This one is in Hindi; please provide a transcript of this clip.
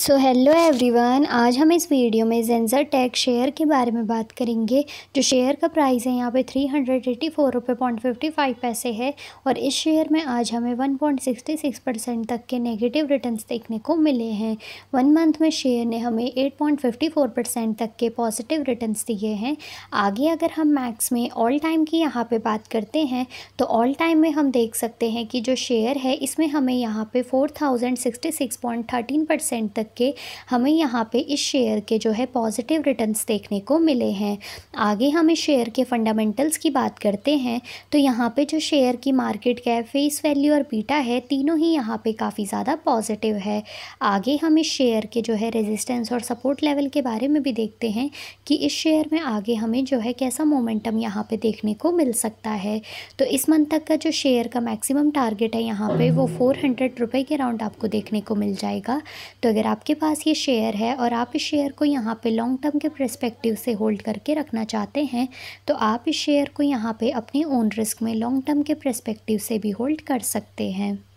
सो हेलो एवरीवन आज हम इस वीडियो में जेंजर टेक शेयर के बारे में बात करेंगे जो शेयर का प्राइस है यहाँ पे थ्री हंड्रेड एट्टी फोर रुपये पॉइंट फिफ्टी फाइव पैसे है और इस शेयर में आज हमें one point sixty six percent तक के नेगेटिव रिटर्न्स देखने को मिले हैं वन मंथ में शेयर ने हमें eight point fifty four percent तक के पॉजिटिव रिटर्न दिए हैं आगे अगर हम मैक्स में ऑल टाइम की यहाँ पर बात करते हैं तो ऑल टाइम में हम देख सकते हैं कि जो शेयर है इसमें हमें यहाँ पर four thousand sixty six point thirteen percent तक तक के हमें यहाँ पे इस शेयर के जो है पॉजिटिव रिटर्न्स देखने को मिले हैं आगे हम इस शेयर के फंडामेंटल्स की बात करते हैं तो यहाँ पे जो शेयर की मार्केट कैप फेस वैल्यू और बीटा है तीनों ही यहाँ पे काफ़ी ज़्यादा पॉजिटिव है आगे हम इस शेयर के जो है रेजिस्टेंस और सपोर्ट लेवल के बारे में भी देखते हैं कि इस शेयर में आगे हमें जो है कैसा मोमेंटम यहाँ पर देखने को मिल सकता है तो इस मंथ तक का जो शेयर का मैक्सिमम टारगेट है यहाँ पर वो फोर हंड्रेड रुपये के अराउंड आपको देखने को मिल जाएगा तो अगर आप आपके पास ये शेयर है और आप इस शेयर को यहाँ पे लॉन्ग टर्म के प्रस्पेक्टिव से होल्ड करके रखना चाहते हैं तो आप इस शेयर को यहाँ पे अपने ओन रिस्क में लॉन्ग टर्म के प्रस्पेक्टिव से भी होल्ड कर सकते हैं